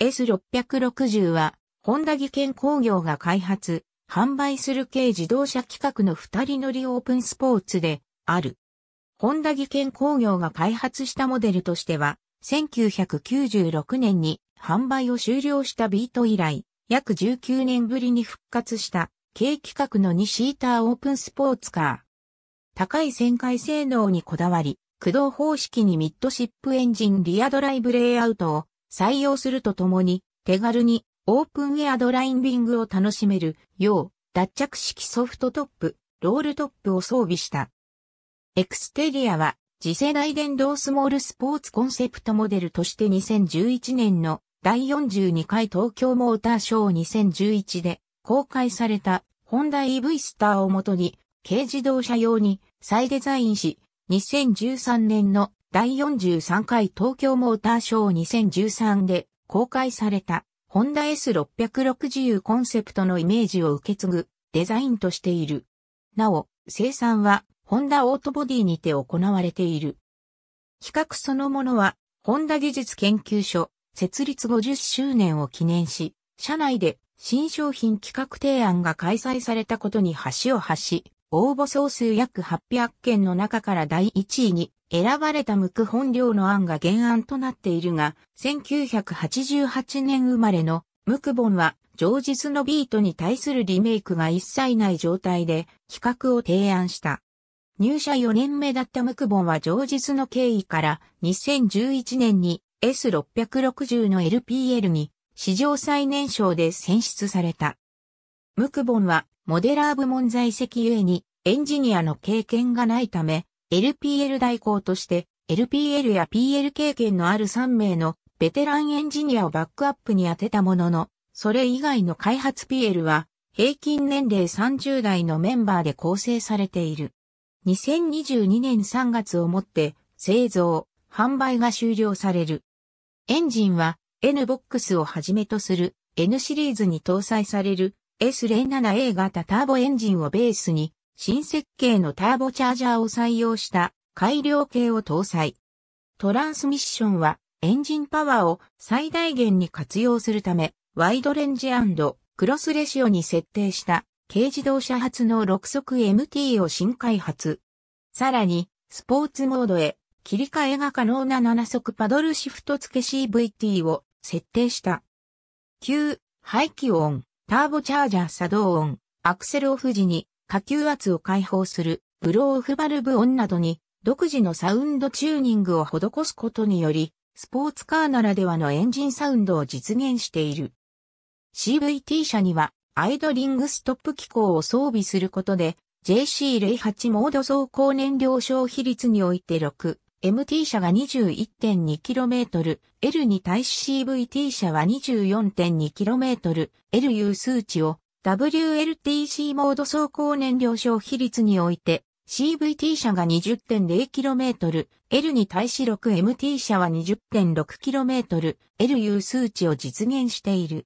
S660 は、ホンダ技研工業が開発、販売する軽自動車規格の二人乗りオープンスポーツである。ホンダ技研工業が開発したモデルとしては、1996年に販売を終了したビート以来、約19年ぶりに復活した軽規格の2シーターオープンスポーツカー。高い旋回性能にこだわり、駆動方式にミッドシップエンジンリアドライブレイアウトを採用するとともに、手軽にオープンウェアドラインビングを楽しめるよう、脱着式ソフトトップ、ロールトップを装備した。エクステリアは、次世代電動スモールスポーツコンセプトモデルとして2011年の第42回東京モーターショー2011で公開されたホンダ EV スターをもとに軽自動車用に再デザインし2013年の第43回東京モーターショー2013で公開されたホンダ S660 コンセプトのイメージを受け継ぐデザインとしている。なお、生産はホンダオートボディにて行われている。企画そのものはホンダ技術研究所設立50周年を記念し、社内で新商品企画提案が開催されたことに橋を橋、応募総数約800件の中から第1位に選ばれた無ク本領の案が原案となっているが、1988年生まれの無ボ本は、上日のビートに対するリメイクが一切ない状態で企画を提案した。入社4年目だったムクボンは上日の経緯から2011年に S660 の LPL に史上最年少で選出された。クボンはモデラー部門在籍ゆえに、エンジニアの経験がないため、LPL 代行として、LPL や PL 経験のある3名のベテランエンジニアをバックアップに当てたものの、それ以外の開発 PL は平均年齢30代のメンバーで構成されている。2022年3月をもって製造、販売が終了される。エンジンは NBOX をはじめとする N シリーズに搭載される S07A 型ターボエンジンをベースに、新設計のターボチャージャーを採用した改良系を搭載。トランスミッションは、エンジンパワーを最大限に活用するため、ワイドレンジクロスレシオに設定した軽自動車発の6速 MT を新開発。さらに、スポーツモードへ切り替えが可能な7速パドルシフト付け CVT を設定した。9、排気音。ターボチャージャー作動音、アクセルオフ時に下級圧を解放するブローオフバルブ音などに独自のサウンドチューニングを施すことにより、スポーツカーならではのエンジンサウンドを実現している。CVT 車にはアイドリングストップ機構を装備することで JC08 モード走行燃料消費率において6、MT 車が 21.2km、L に対し CVT 車は 24.2km、LU 数値を WLTC モード走行燃料消費率において CVT 車が 20.0km、L に対し 6MT 車は 20.6km、LU 数値を実現している。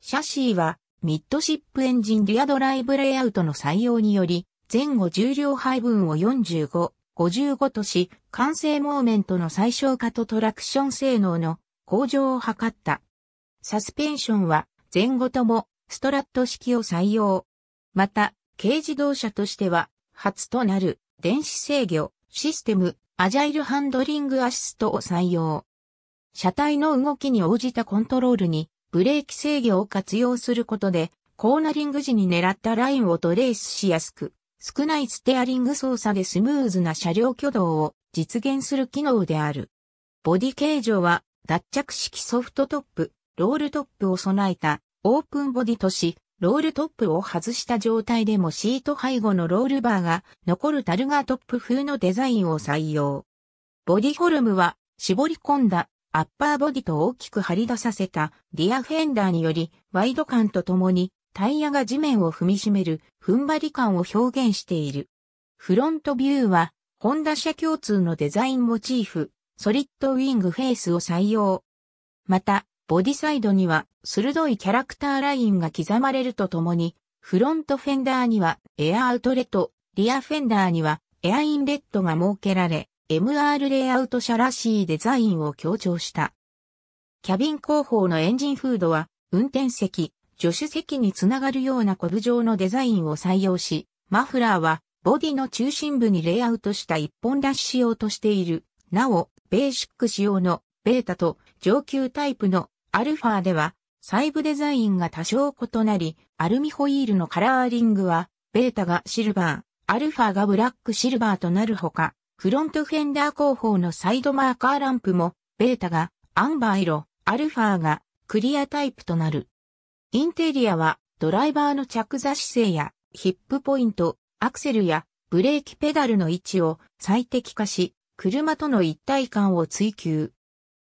シャシーはミッドシップエンジンリアドライブレイアウトの採用により前後重量配分を45、55都市、完成モーメントの最小化とトラクション性能の向上を図った。サスペンションは前後ともストラット式を採用。また、軽自動車としては初となる電子制御システムアジャイルハンドリングアシストを採用。車体の動きに応じたコントロールにブレーキ制御を活用することでコーナリング時に狙ったラインをトレースしやすく、少ないステアリング操作でスムーズな車両挙動を実現する機能である。ボディ形状は脱着式ソフトトップ、ロールトップを備えたオープンボディとし、ロールトップを外した状態でもシート背後のロールバーが残るタルガートップ風のデザインを採用。ボディフォルムは絞り込んだアッパーボディと大きく張り出させたディアフェンダーによりワイド感とともにタイヤが地面を踏みしめる踏ん張り感を表現している。フロントビューは、ホンダ車共通のデザインモチーフ、ソリッドウィングフェイスを採用。また、ボディサイドには鋭いキャラクターラインが刻まれるとともに、フロントフェンダーにはエアアウトレット、リアフェンダーにはエアインレットが設けられ、MR レイアウト車らしいデザインを強調した。キャビン後方のエンジンフードは、運転席、助手席につながるようなコブ状のデザインを採用し、マフラーはボディの中心部にレイアウトした一本出し仕様としている。なお、ベーシック仕様のベータと上級タイプのアルファでは、細部デザインが多少異なり、アルミホイールのカラーリングは、ベータがシルバー、アルファがブラックシルバーとなるほか、フロントフェンダー後方のサイドマーカーランプも、ベータがアンバー色、アルファがクリアタイプとなる。インテリアはドライバーの着座姿勢やヒップポイント、アクセルやブレーキペダルの位置を最適化し、車との一体感を追求。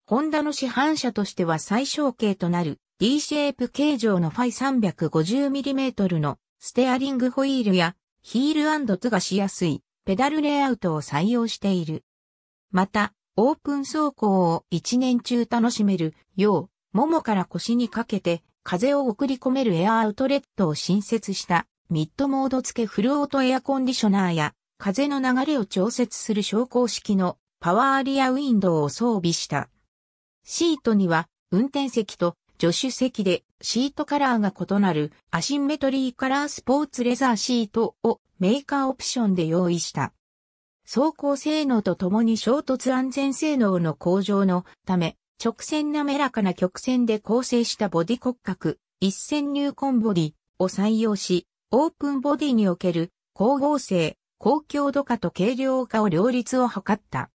ホンダの市販車としては最小形となる D シェイプ形状のファイ 350mm のステアリングホイールやヒールツがしやすいペダルレイアウトを採用している。また、オープン走行を一年中楽しめるよう、ももから腰にかけて風を送り込めるエアアウトレットを新設したミッドモード付けフルオートエアコンディショナーや風の流れを調節する昇降式のパワーリアウィンドウを装備した。シートには運転席と助手席でシートカラーが異なるアシンメトリーカラースポーツレザーシートをメーカーオプションで用意した。走行性能とともに衝突安全性能の向上のため直線滑らかな曲線で構成したボディ骨格、一線入ンボディを採用し、オープンボディにおける光合成、高強度化と軽量化を両立を図った。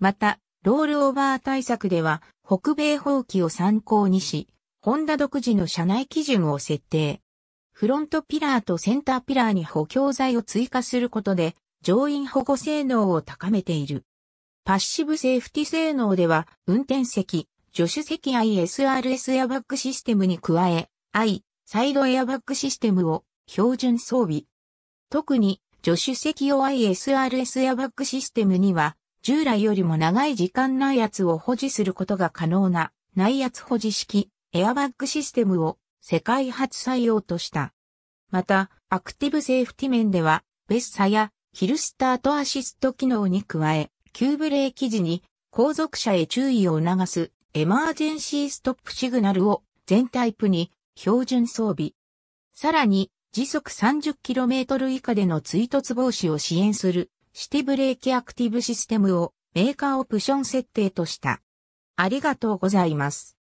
また、ロールオーバー対策では、北米放棄を参考にし、ホンダ独自の社内基準を設定。フロントピラーとセンターピラーに補強材を追加することで、乗員保護性能を高めている。パッシブセーフティ性能では、運転席、助手席 ISRS エアバッグシステムに加え、I、サイドエアバッグシステムを標準装備。特に、助手席用 ISRS エアバッグシステムには、従来よりも長い時間内圧を保持することが可能な内圧保持式エアバッグシステムを世界初採用とした。また、アクティブセーフティ面では、ベッサやヒルスタートアシスト機能に加え、急ブレーキ時に後続車へ注意を促すエマージェンシーストップシグナルを全タイプに標準装備。さらに時速 30km 以下での追突防止を支援するシティブレーキアクティブシステムをメーカーオプション設定とした。ありがとうございます。